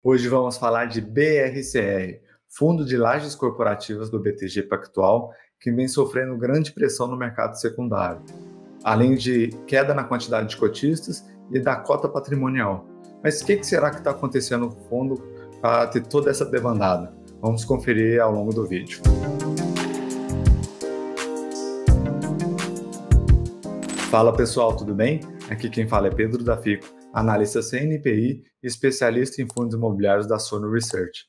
Hoje vamos falar de BRCR, Fundo de Lajes Corporativas do BTG Pactual, que vem sofrendo grande pressão no mercado secundário, além de queda na quantidade de cotistas e da cota patrimonial. Mas o que, que será que está acontecendo no fundo para ter toda essa demandada? Vamos conferir ao longo do vídeo. Fala pessoal, tudo bem? Aqui quem fala é Pedro da Fico analista CNPI e especialista em fundos imobiliários da Sono Research.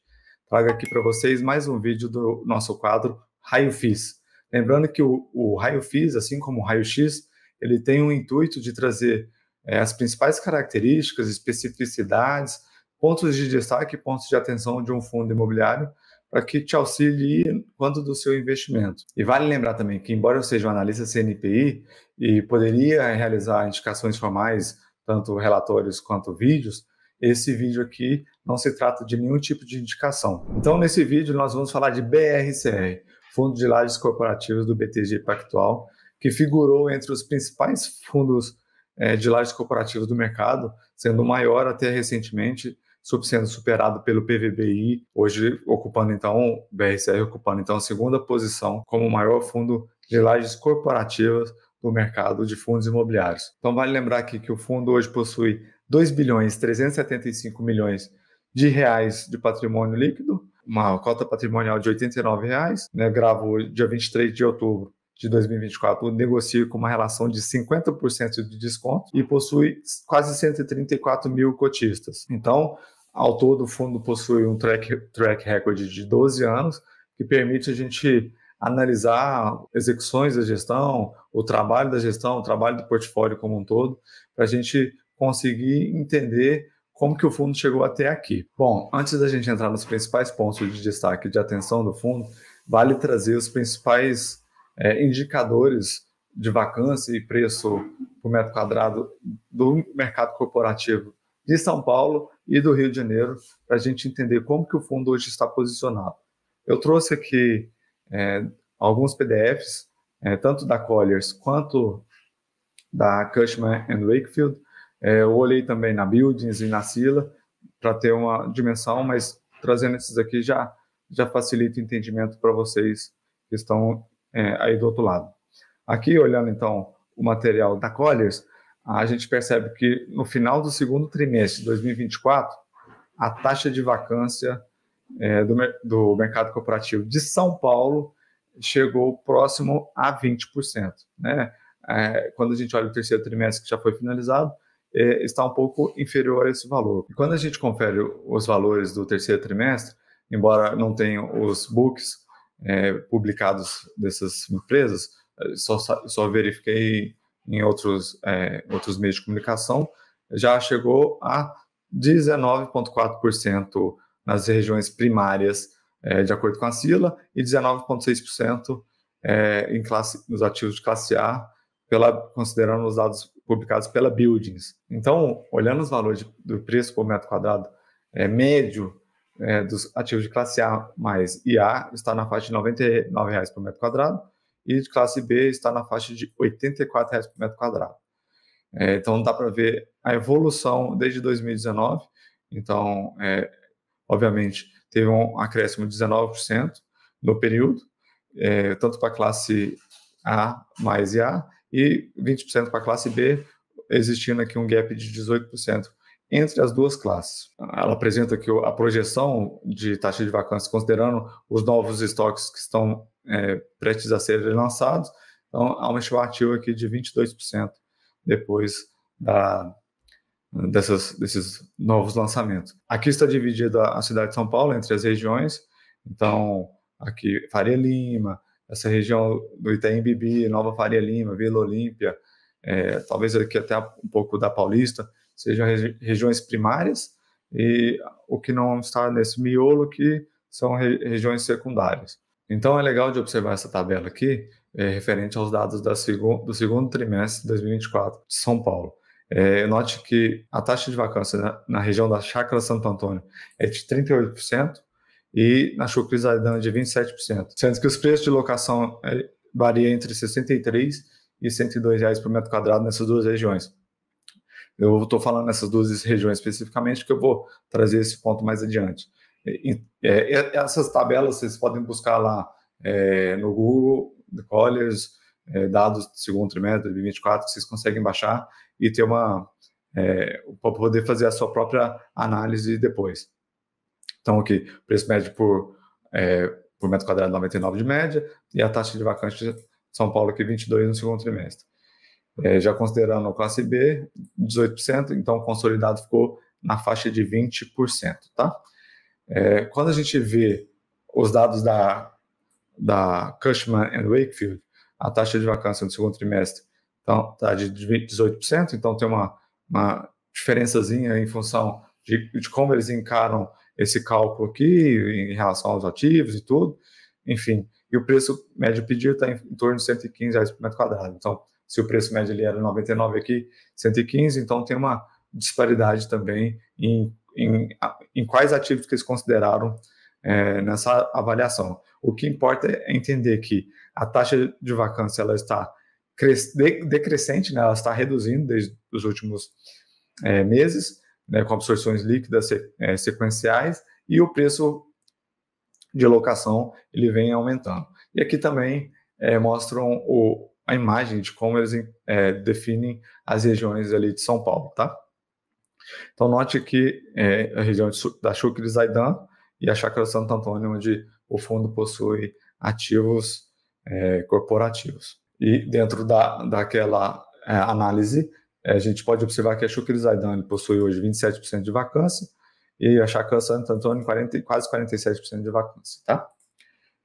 Trago aqui para vocês mais um vídeo do nosso quadro Raio Fis. Lembrando que o, o Raio Fis, assim como o Raio X, ele tem o um intuito de trazer é, as principais características, especificidades, pontos de destaque, pontos de atenção de um fundo imobiliário para que te auxilie quanto do seu investimento. E vale lembrar também que, embora eu seja um analista CNPI e poderia realizar indicações formais tanto relatórios quanto vídeos, esse vídeo aqui não se trata de nenhum tipo de indicação. Então, nesse vídeo, nós vamos falar de BRCR, Fundo de Lajes Corporativas do BTG Pactual, que figurou entre os principais fundos é, de lajes corporativas do mercado, sendo o maior até recentemente, sendo superado pelo PVBI, hoje ocupando então, o BRCR ocupando então a segunda posição como o maior fundo de lajes corporativas do mercado de fundos imobiliários. Então vale lembrar aqui que o fundo hoje possui 2 bilhões 375 milhões de reais de patrimônio líquido, uma cota patrimonial de R$ 89, reais, né? gravo dia 23 de outubro de 2024, negocio com uma relação de 50% de desconto e possui quase 134 mil cotistas. Então, ao todo, o fundo possui um track, track record de 12 anos, que permite a gente analisar execuções da gestão, o trabalho da gestão, o trabalho do portfólio como um todo, para a gente conseguir entender como que o fundo chegou até aqui. Bom, antes da gente entrar nos principais pontos de destaque de atenção do fundo, vale trazer os principais é, indicadores de vacância e preço por metro quadrado do mercado corporativo de São Paulo e do Rio de Janeiro, para a gente entender como que o fundo hoje está posicionado. Eu trouxe aqui é, alguns PDFs é, tanto da Colliers quanto da Cushman and Wakefield. É, eu olhei também na Buildings e na Sila para ter uma dimensão, mas trazendo esses aqui já, já facilita o entendimento para vocês que estão é, aí do outro lado. Aqui, olhando então o material da Colliers, a gente percebe que no final do segundo trimestre de 2024, a taxa de vacância é, do, do mercado corporativo de São Paulo chegou próximo a 20%. Né? É, quando a gente olha o terceiro trimestre que já foi finalizado, é, está um pouco inferior a esse valor. E quando a gente confere os valores do terceiro trimestre, embora não tenham os books é, publicados dessas empresas, é, só, só verifiquei em outros, é, outros meios de comunicação, já chegou a 19,4% nas regiões primárias é, de acordo com a Sila, e 19,6% é, em classe, nos ativos de classe A, pela, considerando os dados publicados pela Buildings. Então, olhando os valores de, do preço por metro quadrado é, médio é, dos ativos de classe A mais IA, está na faixa de R$ 99,00 por metro quadrado, e de classe B está na faixa de R$ 84,00 por metro quadrado. É, então, dá para ver a evolução desde 2019. Então, é, obviamente, teve um acréscimo de 19% no período, é, tanto para a classe A mais e A, e 20% para a classe B, existindo aqui um gap de 18% entre as duas classes. Ela apresenta que a projeção de taxa de vacância, considerando os novos estoques que estão é, prestes a serem lançados, então há uma estimativa aqui de 22% depois da, dessas, desses novos lançamentos. Aqui está dividida a cidade de São Paulo entre as regiões, então aqui Faria Lima, essa região do Itaim Bibi, Nova Faria Lima, Vila Olímpia, é, talvez aqui até um pouco da Paulista, sejam regi regiões primárias, e o que não está nesse miolo que são re regiões secundárias. Então é legal de observar essa tabela aqui, é, referente aos dados seg do segundo trimestre de 2024 de São Paulo. É, note que a taxa de vacância na, na região da Chácara Santo Antônio é de 38% e na Chucris Aidana de 27%, sendo que os preços de locação é, variam entre 63 e 102 reais por metro quadrado nessas duas regiões. Eu estou falando nessas duas regiões especificamente, que eu vou trazer esse ponto mais adiante. E, é, essas tabelas vocês podem buscar lá é, no Google, Colliers, é, dados do segundo trimestre de 2024, vocês conseguem baixar e ter uma é, para poder fazer a sua própria análise depois. Então aqui, preço médio por, é, por metro quadrado 99 de média e a taxa de vacância de São Paulo aqui é 22 no segundo trimestre. É, já considerando a classe B, 18%, então consolidado ficou na faixa de 20%, tá? É, quando a gente vê os dados da, da Cushman and Wakefield, a taxa de vacância no segundo trimestre então está de 18%, então tem uma, uma diferençazinha em função de, de como eles encaram esse cálculo aqui em relação aos ativos e tudo, enfim. E o preço médio pedido está em, em, torno de 115 reais por metro quadrado. Então, se o preço médio ali era 99 aqui, 115, então tem uma disparidade também em, em, em quais ativos que eles consideraram é, nessa avaliação. O que importa é entender que a taxa de vacância ela está decrescente, né? ela está reduzindo desde os últimos é, meses, né? com absorções líquidas é, sequenciais, e o preço de locação ele vem aumentando. E aqui também é, mostram o, a imagem de como eles é, definem as regiões ali de São Paulo. Tá? Então, note que é, a região de, da Chucre de Zaidan e a Chácara Santo Antônio, onde o fundo possui ativos é, corporativos. E dentro da, daquela é, análise, é, a gente pode observar que a Shukri Zaidan possui hoje 27% de vacância e a Chacan Santo Antônio 40, quase 47% de vacância, tá?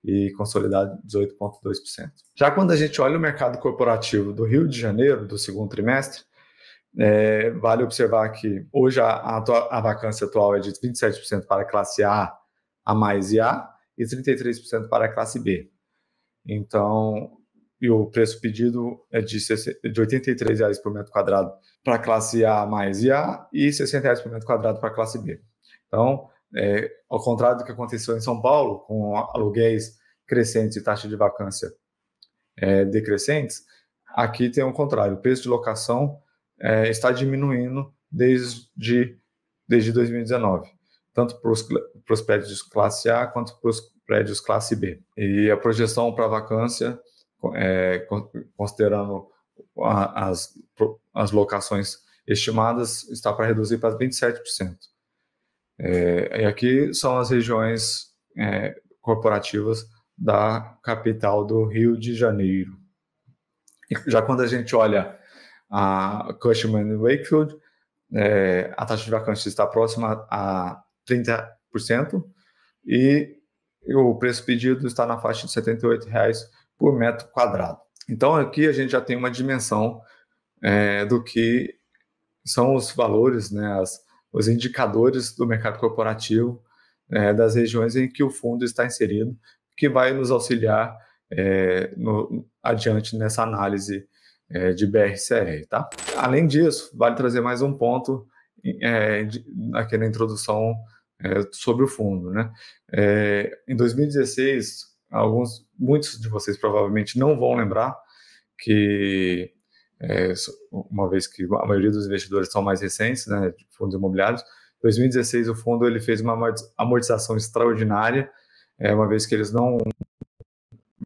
E consolidado 18,2%. Já quando a gente olha o mercado corporativo do Rio de Janeiro, do segundo trimestre, é, vale observar que hoje a, a, a vacância atual é de 27% para a classe A, A mais e A, e 33% para a classe B. Então, e o preço pedido é de, de 83 reais por metro quadrado para a classe A mais e A e 60 reais por metro quadrado para a classe B. Então, é, ao contrário do que aconteceu em São Paulo, com aluguéis crescentes e taxa de vacância é, decrescentes, aqui tem o um contrário. O preço de locação é, está diminuindo desde, desde 2019, tanto para os prédios classe A quanto para os prédios classe B. E a projeção para vacância é, considerando as, as locações estimadas, está para reduzir para 27%. É, e aqui são as regiões é, corporativas da capital do Rio de Janeiro. já quando a gente olha a Cushman Wakefield, é, a taxa de vacância está próxima a 30% e o preço pedido está na faixa de R$ 78,00 por metro quadrado. Então aqui a gente já tem uma dimensão é, do que são os valores, né, as, os indicadores do mercado corporativo é, das regiões em que o fundo está inserido, que vai nos auxiliar é, no, adiante nessa análise é, de BRCR, tá? Além disso, vale trazer mais um ponto é, de, aqui na introdução é, sobre o fundo, né? em 2016 Alguns, muitos de vocês provavelmente não vão lembrar que é, uma vez que a maioria dos investidores são mais recentes, né, de fundos imobiliários, 2016 o fundo ele fez uma amortização extraordinária, é, uma vez que eles não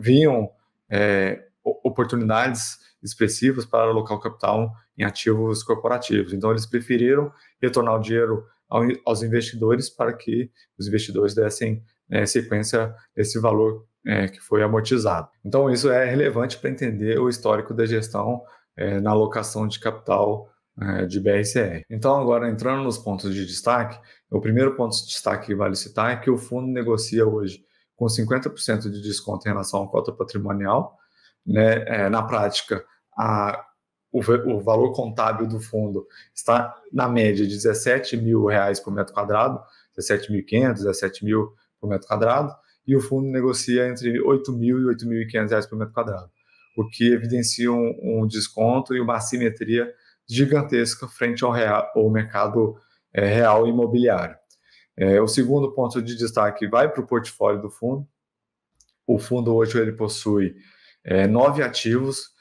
viam é, oportunidades expressivas para alocar capital em ativos corporativos. Então eles preferiram retornar o dinheiro ao, aos investidores para que os investidores dessem é, sequência desse valor é, que foi amortizado. Então, isso é relevante para entender o histórico da gestão é, na alocação de capital é, de BRCR. Então, agora entrando nos pontos de destaque, o primeiro ponto de destaque que vale citar é que o fundo negocia hoje com 50% de desconto em relação à cota patrimonial. Né? É, na prática, a o, o, valor contábil do fundo está na média de 17 mil reais por metro quadrado, 17.500, 17 mil por metro quadrado, e o fundo negocia entre 8 mil e 8.500 reais por metro quadrado, o que evidencia um, um, desconto e uma assimetria gigantesca frente ao, real, ao mercado é, real imobiliário. É, o segundo ponto de destaque vai para o portfólio do fundo. O fundo hoje ele possui é, nove ativos,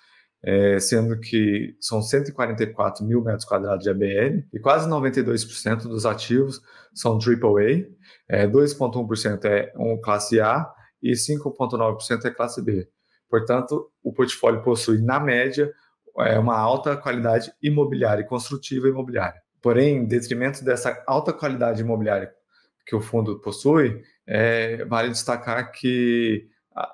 é, sendo que são 144 mil metros quadrados de ABL e quase 92% dos ativos são AAA, é, 2,1% é um classe A e 5,9% é classe B. Portanto, o portfólio possui, na média, é, uma alta qualidade imobiliária e construtiva imobiliária. Porém, em detrimento dessa alta qualidade imobiliária que o fundo possui, é, vale destacar que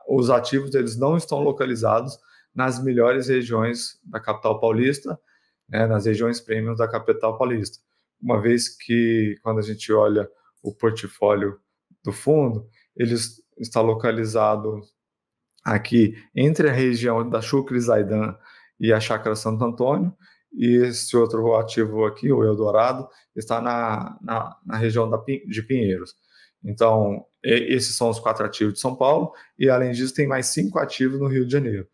os ativos eles não estão localizados nas melhores regiões da capital paulista, né, nas regiões premium da capital paulista. Uma vez que, quando a gente olha o portfólio do fundo, ele está localizado aqui entre a região da Chucre Zaidan e a Chácara Santo Antônio, e esse outro ativo aqui, o Eldorado, está na, na, na região da, de Pinheiros. Então, esses são os quatro ativos de São Paulo, e além disso, tem mais cinco ativos no Rio de Janeiro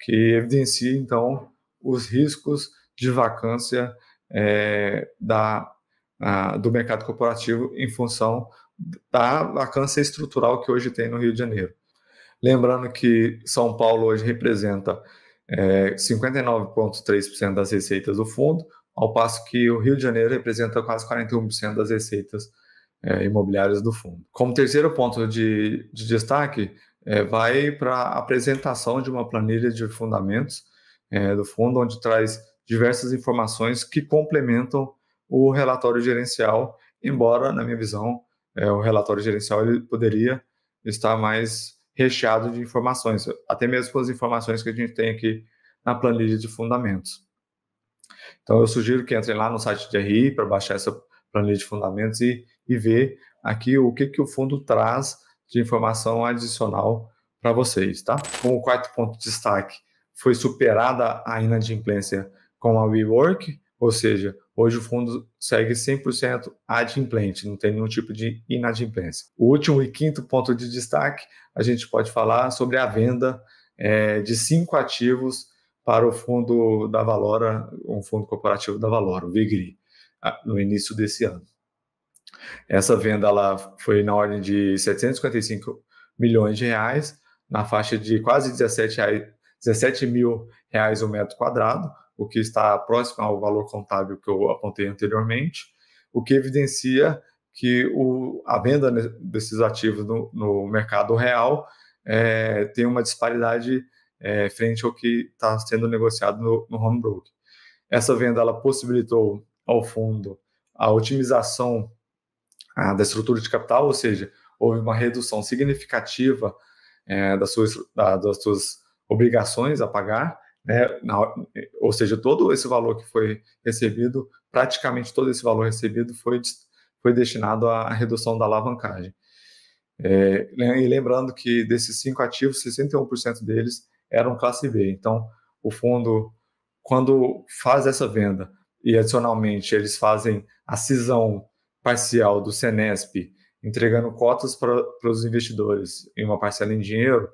que evidencia, então, os riscos de vacância é, da, a, do mercado corporativo em função da vacância estrutural que hoje tem no Rio de Janeiro. Lembrando que São Paulo hoje representa é, 59,3% das receitas do fundo, ao passo que o Rio de Janeiro representa quase 41% das receitas é, imobiliárias do fundo. Como terceiro ponto de, de destaque, é, vai para a apresentação de uma planilha de fundamentos é, do fundo, onde traz diversas informações que complementam o relatório gerencial, embora, na minha visão, é, o relatório gerencial ele poderia estar mais recheado de informações, até mesmo com as informações que a gente tem aqui na planilha de fundamentos. Então, eu sugiro que entrem lá no site de RI para baixar essa planilha de fundamentos e, e ver aqui o que, que o fundo traz de informação adicional para vocês, tá? Como quarto ponto de destaque, foi superada a inadimplência com a WeWork, ou seja, hoje o fundo segue 100% adimplente, não tem nenhum tipo de inadimplência. O último e quinto ponto de destaque, a gente pode falar sobre a venda é, de cinco ativos para o fundo da Valora, um fundo corporativo da Valora, o Vigri, ah, no início desse ano. Essa venda ela foi na ordem de 755 milhões de reais, na faixa de quase 17, reais, 17 mil reais o metro quadrado, o que está próximo ao valor contábil que eu apontei anteriormente, o que evidencia que o, a venda desses ativos no, no mercado real é, tem uma disparidade é, frente ao que está sendo negociado no, no home broker. Essa venda ela possibilitou ao fundo a otimização ah, da estrutura de capital, ou seja, houve uma redução significativa é, das, suas, da, das suas obrigações a pagar, né? Na, ou seja, todo esse valor que foi recebido, praticamente todo esse valor recebido foi, foi destinado à redução da alavancagem. É, e lembrando que desses cinco ativos, 61% deles eram classe B. Então, o fundo, quando faz essa venda e adicionalmente eles fazem a cisão parcial do Senesp entregando cotas para, para os investidores e uma parcela em dinheiro,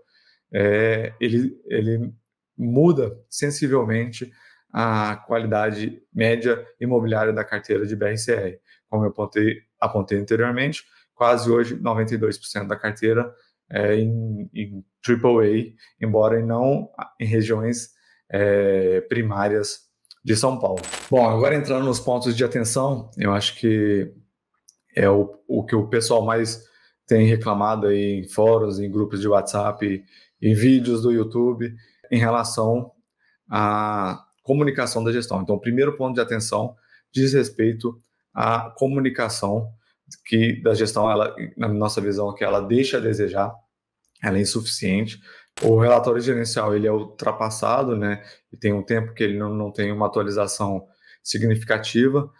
é, ele, ele muda sensivelmente a qualidade média imobiliária da carteira de BRCR. Como eu apontei, apontei anteriormente, quase hoje 92% da carteira é em, em AAA, embora não em regiões é, primárias de São Paulo. Bom, agora entrando nos pontos de atenção, eu acho que é o, o que o pessoal mais tem reclamado aí em fóruns, em grupos de WhatsApp, em vídeos do YouTube, em relação à comunicação da gestão. Então, o primeiro ponto de atenção diz respeito à comunicação que da gestão, ela, na nossa visão, que ela deixa a desejar, ela é insuficiente. O relatório gerencial ele é ultrapassado, né? E tem um tempo que ele não, não tem uma atualização significativa.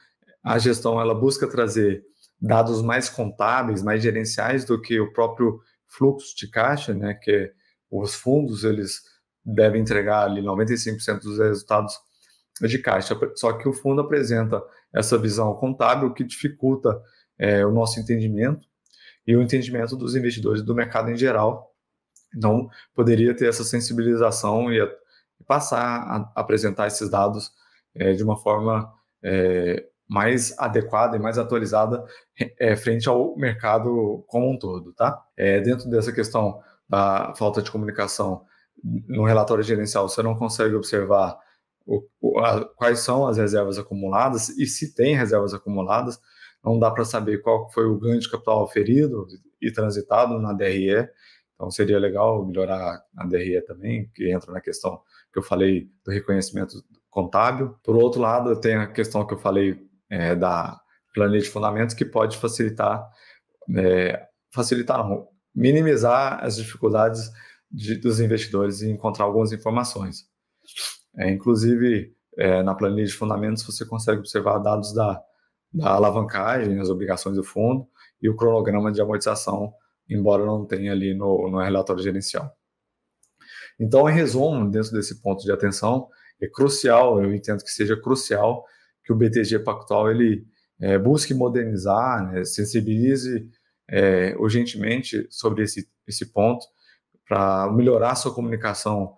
A gestão ela busca trazer dados mais contábeis, mais gerenciais do que o próprio fluxo de caixa, né? Que os fundos eles devem entregar ali 95% dos resultados de caixa. Só que o fundo apresenta essa visão contábil que dificulta é, o nosso entendimento e o entendimento dos investidores do mercado em geral. Então, poderia ter essa sensibilização e, a, passar a apresentar esses dados é, de uma forma é, mais adequada e mais atualizada é, frente ao mercado como um todo, tá? É, dentro dessa questão da falta de comunicação no relatório gerencial, você não consegue observar o, a, quais são as reservas acumuladas e se tem reservas acumuladas, não dá para saber qual foi o ganho de capital oferido e transitado na DRE. Então seria legal melhorar a DRE também, que entra na questão que eu falei do reconhecimento contábil. Por outro lado, tem a questão que eu falei é, da planilha de fundamentos que pode facilitar, é, facilitar não, minimizar as dificuldades de, dos investidores em encontrar algumas informações. É, inclusive, é, na planilha de fundamentos você consegue observar dados da, da alavancagem, as obrigações do fundo e o cronograma de amortização, embora não tenha ali no, no relatório gerencial. Então, em resumo, dentro desse ponto de atenção, é crucial, eu entendo que seja crucial que o BTG Pactual ele é, busque modernizar, né, sensibilize é, urgentemente sobre esse, esse ponto para melhorar sua comunicação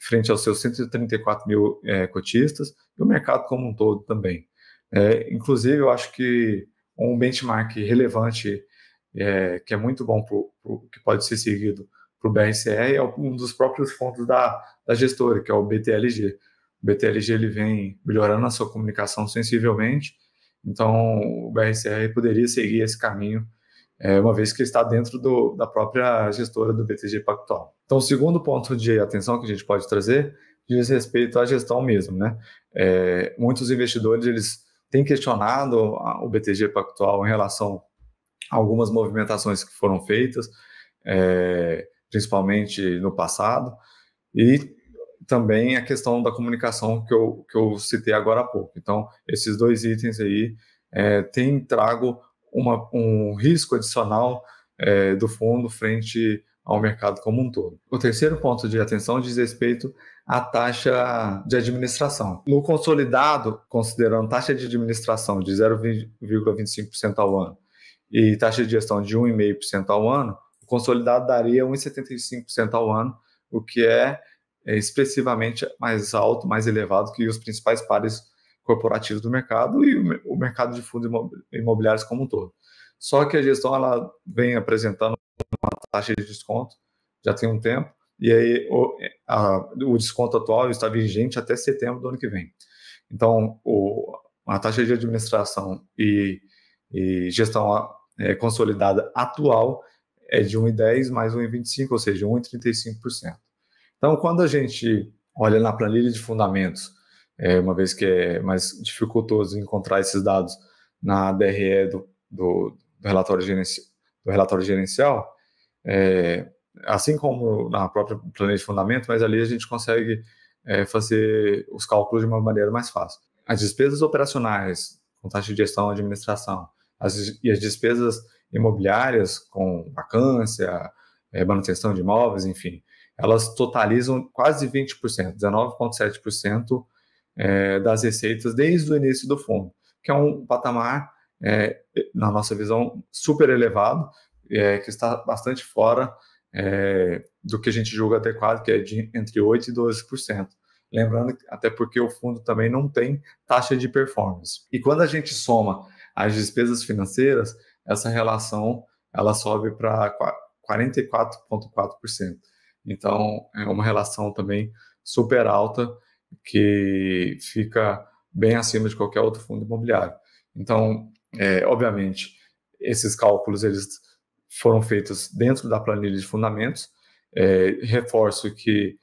frente aos seus 134 mil é, cotistas e o mercado como um todo também. É, inclusive, eu acho que um benchmark relevante é, que é muito bom pro, pro, que pode ser seguido para o BRCR é um dos próprios fundos da, da gestora, que é o BTLG. O BTLG ele vem melhorando a sua comunicação sensivelmente, então o BRCR poderia seguir esse caminho, é, uma vez que está dentro do, da própria gestora do BTG Pactual. Então, o segundo ponto de atenção que a gente pode trazer diz respeito à gestão mesmo, né? É, muitos investidores eles têm questionado o BTG Pactual em relação a algumas movimentações que foram feitas, é, principalmente no passado, e também a questão da comunicação que eu, que eu citei agora há pouco. Então, esses dois itens aí é, tem, trago uma, um risco adicional é, do fundo frente ao mercado como um todo. O terceiro ponto de atenção diz respeito à taxa de administração. No consolidado, considerando taxa de administração de 0,25% ao ano e taxa de gestão de 1,5% ao ano, o consolidado daria 1,75% ao ano, o que é é expressivamente mais alto, mais elevado que os principais pares corporativos do mercado e o, o mercado de fundos imobiliários como um todo. Só que a gestão ela vem apresentando uma taxa de desconto já tem um tempo e aí o, a, o desconto atual está vigente até setembro do ano que vem. Então, o, a taxa de administração e, e gestão é, consolidada atual é de 1,10 mais 1,25, ou seja, 1,35%. Então, quando a gente olha na planilha de fundamentos, é, uma vez que é mais dificultoso encontrar esses dados na DRE do, do, do relatório, gerenci, do relatório gerencial, é, assim como na própria planilha de fundamentos, mas ali a gente consegue é, fazer os cálculos de uma maneira mais fácil. As despesas operacionais, com taxa de gestão e administração, as, e as despesas imobiliárias, com vacância, é, manutenção de imóveis, enfim, elas totalizam quase 20%, 19,7% é, das receitas desde o início do fundo, que é um patamar, é, na nossa visão, super elevado, é, que está bastante fora é, do que a gente julga adequado, que é de entre 8% e 12%. Lembrando, até porque o fundo também não tem taxa de performance. E quando a gente soma as despesas financeiras, essa relação ela sobe para 44,4%. Então, é uma relação também super alta que fica bem acima de qualquer outro fundo imobiliário. Então, é, obviamente, esses cálculos eles foram feitos dentro da planilha de fundamentos. É, reforço que,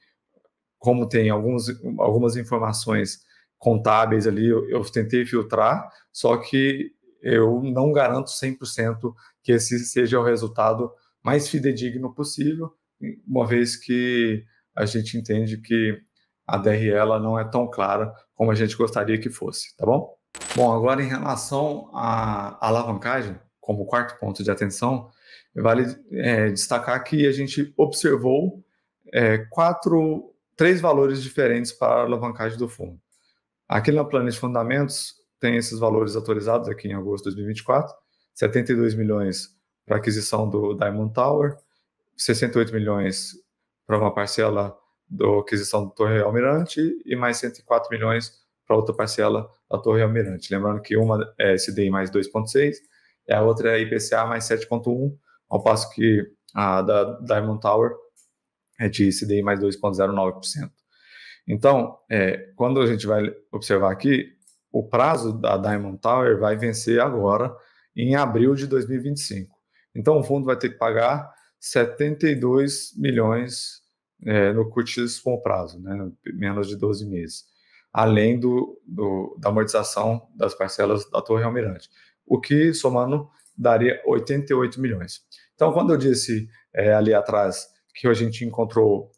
como tem alguns, algumas informações contábeis ali, eu, eu tentei filtrar, só que eu não garanto 100% que esse seja o resultado mais fidedigno possível, uma vez que a gente entende que a DRE ela não é tão clara como a gente gostaria que fosse, tá bom? Bom, agora em relação à alavancagem, como quarto ponto de atenção, vale é, destacar que a gente observou é, quatro, três valores diferentes para a alavancagem do fundo. Aqui na de Fundamentos tem esses valores atualizados aqui em agosto de 2024, 72 milhões para aquisição do Diamond Tower, 68 milhões para uma parcela da aquisição do Torre Almirante e mais 104 milhões para outra parcela da Torre Almirante. Lembrando que uma é SDI mais 2,6 e a outra é IPCA mais 7,1, ao passo que a da Diamond Tower é de SDI mais 2,09%. Então, é, quando a gente vai observar aqui, o prazo da Diamond Tower vai vencer agora, em abril de 2025. Então, o fundo vai ter que pagar 72 milhões é, no curtíssimo prazo, né, menos de 12 meses, além do, do, da amortização das parcelas da Torre Almirante, o que, somando, daria 88 milhões. Então, quando eu disse é, ali atrás que a gente encontrou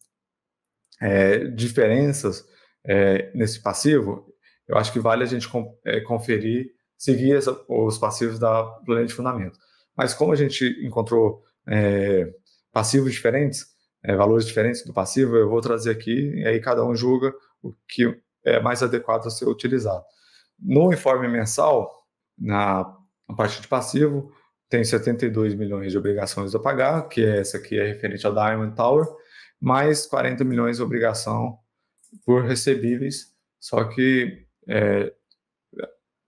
é, diferenças é, nesse passivo, eu acho que vale a gente é, conferir, seguir essa, os passivos da Planeta de Fundamento. Mas como a gente encontrou é, passivos diferentes, é, valores diferentes do passivo, eu vou trazer aqui e aí cada um julga o que é mais adequado a ser utilizado. No informe mensal, na, na parte de passivo, tem 72 milhões de obrigações a pagar, que é essa aqui é referente à Diamond Tower, mais 40 milhões de obrigação por recebíveis, só que é,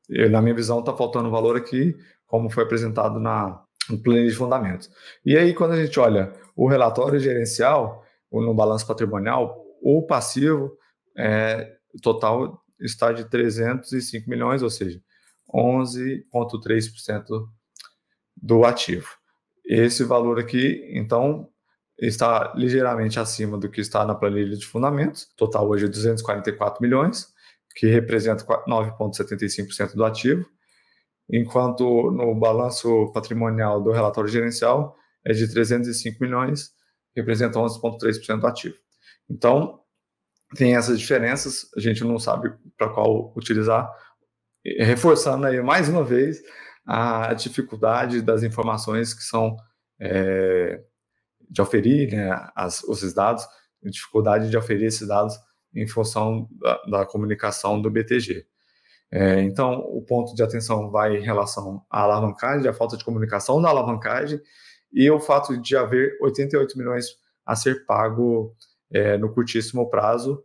eu, na minha visão está faltando valor aqui, como foi apresentado na, no plano de fundamentos. E aí, quando a gente olha o relatório gerencial, ou no balanço patrimonial, o passivo é, total está de 305 milhões, ou seja, 11,3% do ativo. Esse valor aqui, então, está ligeiramente acima do que está na planilha de fundamentos, total hoje é 244 milhões, que representa 9,75% do ativo enquanto no balanço patrimonial do relatório gerencial é de 305 milhões, representa 11,3% do ativo. Então, tem essas diferenças, a gente não sabe para qual utilizar, reforçando aí mais uma vez a dificuldade das informações que são é, de oferir, né, as, os dados, dificuldade de oferir esses dados em função da, da comunicação do BTG. É, então, o ponto de atenção vai em relação à alavancagem, à falta de comunicação na alavancagem e o fato de haver 88 milhões a ser pago é, no curtíssimo prazo,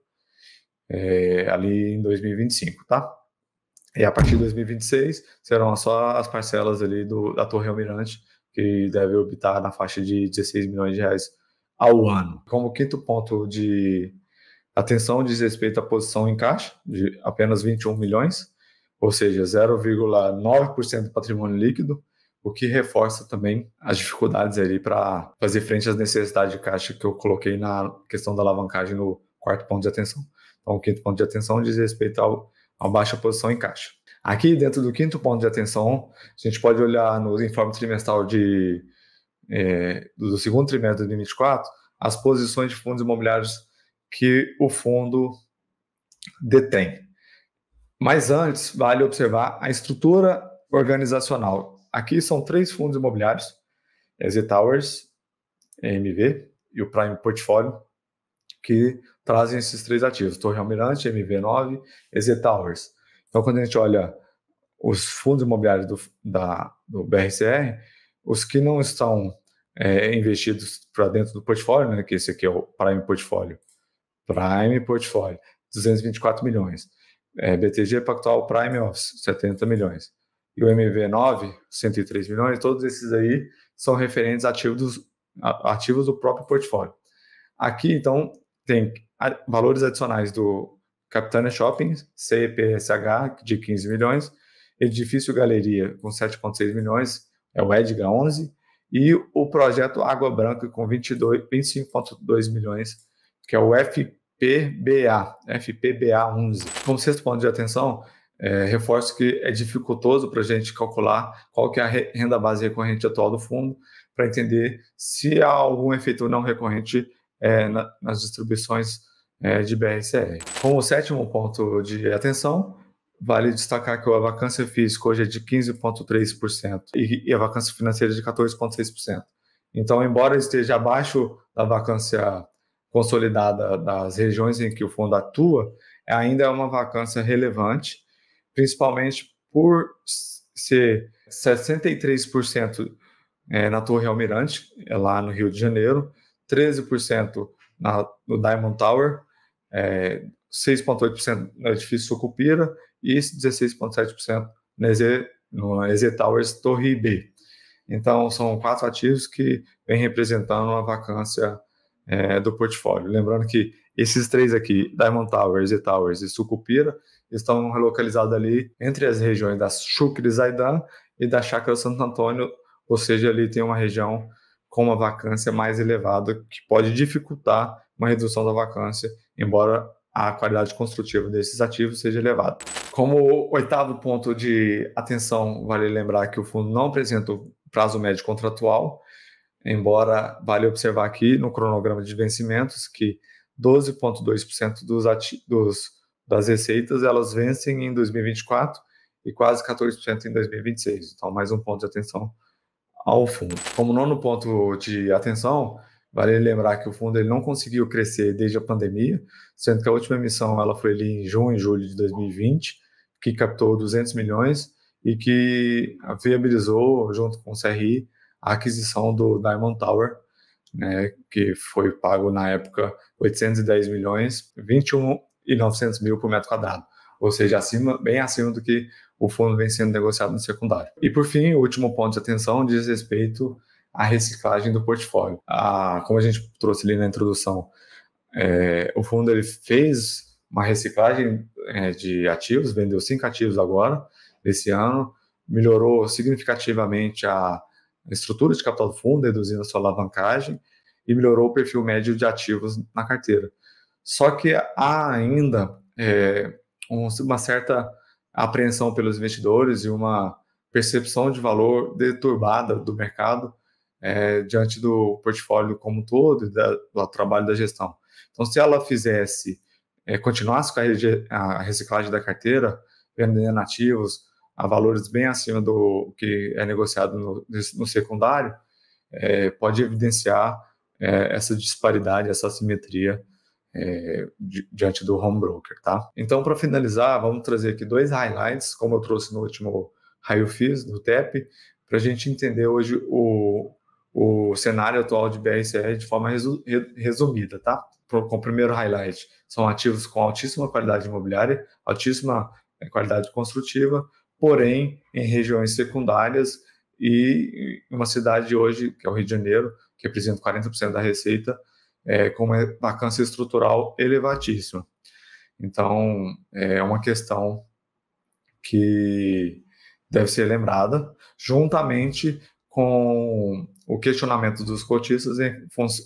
é, ali em 2025, tá? E a partir de 2026 serão só as parcelas ali do, da Torre Almirante, que deve optar na faixa de 16 milhões de reais ao ano. Como quinto ponto de Atenção diz respeito à posição em caixa, de apenas 21 milhões, ou seja, 0,9% do patrimônio líquido, o que reforça também as dificuldades ali para fazer frente às necessidades de caixa que eu coloquei na questão da alavancagem no quarto ponto de atenção. Então, o quinto ponto de atenção diz respeito ao, à baixa posição em caixa. Aqui, dentro do quinto ponto de atenção, a gente pode olhar no informe trimestral de, eh, do segundo trimestre de 2024 as posições de fundos imobiliários que o fundo detém. Mas antes, vale observar a estrutura organizacional. Aqui são três fundos imobiliários: EZ Towers, MV e o Prime Portfólio, que trazem esses três ativos: Torre Almirante, MV9, EZ Towers. Então, quando a gente olha os fundos imobiliários do, da, do BRCR, os que não estão é, investidos para dentro do portfólio, né, que esse aqui é o Prime Portfólio, Prime Portfólio, 224 milhões. É, BTG Pactual Prime Office, 70 milhões. E o MV9, 103 milhões. Todos esses aí são referentes ativos, ativos do próprio portfólio. Aqui, então, tem valores adicionais do Capitana Shopping, CEPSH, de 15 milhões, Edifício Galeria, com 7,6 milhões, é o Edga 11, e o projeto Água Branca, com 25,2 milhões, que é o F PBA, FPBA11. Como sexto ponto de atenção, é, reforço que é dificultoso para a gente calcular qual que é a renda base recorrente atual do fundo, para entender se há algum efeito não recorrente é, na, nas distribuições é, de BRCR. Como sétimo ponto de atenção, vale destacar que a vacância física hoje é de 15,3% e, e a vacância financeira é de 14,6%. Então, embora esteja abaixo da vacância consolidada das regiões em que o fundo atua, ainda é uma vacância relevante, principalmente por ser 63% é, na Torre Almirante, é lá no Rio de Janeiro, 13% na, no Diamond Tower, é, 6,8% no edifício Sucupira e 16,7% no EZ, no EZ Towers Torre B. Então, são quatro ativos que vêm representando uma vacância é, do portfólio. Lembrando que esses três aqui, Diamond Towers, e Towers e Sucupira, estão localizados ali entre as regiões da Chucre Zaidan e da Chácara Santo Antônio, ou seja, ali tem uma região com uma vacância mais elevada, que pode dificultar uma redução da vacância, embora a qualidade construtiva desses ativos seja elevada. Como oitavo ponto de atenção, vale lembrar que o fundo não apresenta o prazo médio contratual, embora vale observar aqui no cronograma de vencimentos que 12,2% dos, dos, das receitas elas vencem em 2024 e quase 14% em 2026. Então, mais um ponto de atenção ao fundo. Como nono ponto de atenção, vale lembrar que o fundo ele não conseguiu crescer desde a pandemia, sendo que a última emissão ela foi ali em junho e julho de 2020, que captou 200 milhões e que viabilizou, junto com o CRI, a aquisição do Diamond Tower, né, que foi pago na época 810 milhões, 21 e 900 mil por metro quadrado, ou seja, acima, bem acima do que o fundo vem sendo negociado no secundário. E por fim, o último ponto de atenção diz respeito à reciclagem do portfólio. A, como a gente trouxe ali na introdução, é, o fundo ele fez uma reciclagem é, de ativos, vendeu cinco ativos agora, esse ano, melhorou significativamente a estrutura de capital do fundo, reduzindo a sua alavancagem e melhorou o perfil médio de ativos na carteira. Só que há ainda é, uma certa apreensão pelos investidores e uma percepção de valor deturbada do mercado é, diante do portfólio como um todo e da, do trabalho da gestão. Então, se ela fizesse, é, continuasse com a, a reciclagem da carteira, vendendo ativos, a valores bem acima do que é negociado no, no secundário, é, pode evidenciar é, essa disparidade, essa assimetria é, di, diante do home broker, tá? Então, para finalizar, vamos trazer aqui dois highlights, como eu trouxe no último Raio FIS, no TEP, para a gente entender hoje o, o cenário atual de BRCR de forma resu, resumida, tá? Pro, com o primeiro highlight, são ativos com altíssima qualidade imobiliária, altíssima é, qualidade construtiva, porém em regiões secundárias e uma cidade hoje, que é o Rio de Janeiro, que representa 40% da receita, é, com uma vacância estrutural elevatíssima. Então, é uma questão que deve ser lembrada, juntamente com o questionamento dos cotistas em,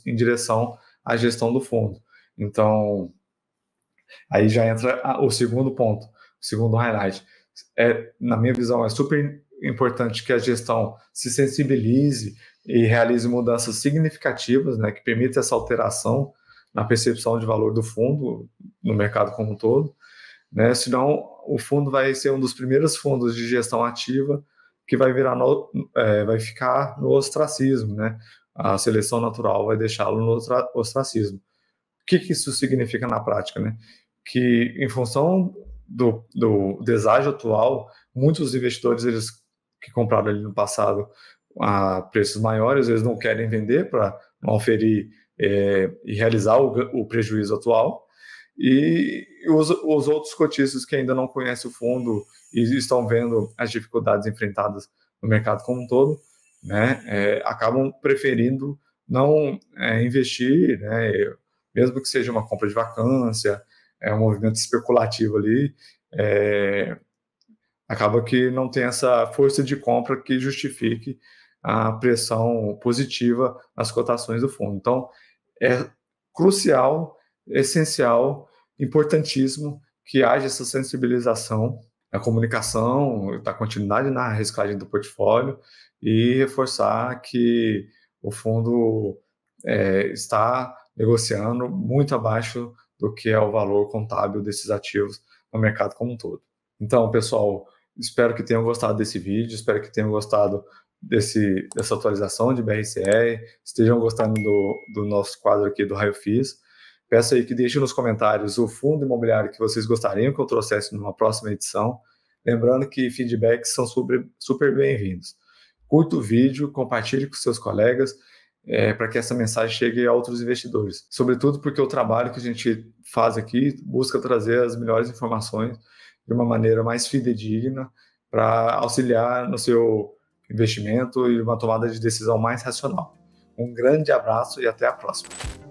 em direção à gestão do fundo. Então, aí já entra o segundo ponto, o segundo highlight é, na minha visão, é super importante que a gestão se sensibilize e realize mudanças significativas, né, que permita essa alteração na percepção de valor do fundo no mercado como um todo, né? Senão o fundo vai ser um dos primeiros fundos de gestão ativa que vai virar no, é, vai ficar no ostracismo, né? A seleção natural vai deixá-lo no ostracismo. O que, que isso significa na prática, né? Que em função do, do deságio atual, muitos investidores eles que compraram ali no passado a preços maiores, eles não querem vender para não oferir é, e realizar o, o, prejuízo atual. E os, os, outros cotistas que ainda não conhecem o fundo e estão vendo as dificuldades enfrentadas no mercado como um todo, né, é, acabam preferindo não é, investir, né, mesmo que seja uma compra de vacância, é um movimento especulativo ali, é, acaba que não tem essa força de compra que justifique a pressão positiva nas cotações do fundo. Então, é crucial, essencial, importantíssimo que haja essa sensibilização na comunicação, da continuidade na reciclagem do portfólio e reforçar que o fundo é, está negociando muito abaixo do que é o valor contábil desses ativos no mercado como um todo. Então, pessoal, espero que tenham gostado desse vídeo, espero que tenham gostado desse, dessa atualização de BRCR, estejam gostando do, do nosso quadro aqui do Raio Fis. Peço aí que deixem nos comentários o fundo imobiliário que vocês gostariam que eu trouxesse numa próxima edição. Lembrando que feedbacks são super, super bem-vindos. Curta o vídeo, compartilhe com seus colegas é, para que essa mensagem chegue a outros investidores. Sobretudo porque o trabalho que a gente faz aqui busca trazer as melhores informações de uma maneira mais fidedigna para auxiliar no seu investimento e uma tomada de decisão mais racional. Um grande abraço e até a próxima.